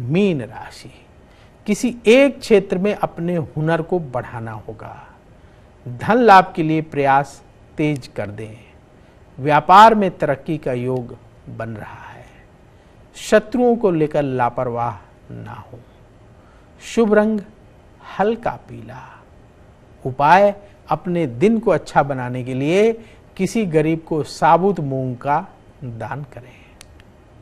mean राशि किसी एक क्षेत्र में अपने हुनर को बढ़ाना होगा धन लाभ के लिए प्रयास तेज कर दें व्यापार में तरक्की का योग बन रहा है शत्रुओं को लेकर लापरवाह ना हो शुभ रंग हल्का पीला उपाय अपने दिन को अच्छा बनाने के लिए किसी गरीब को साबुत मूंग का दान करें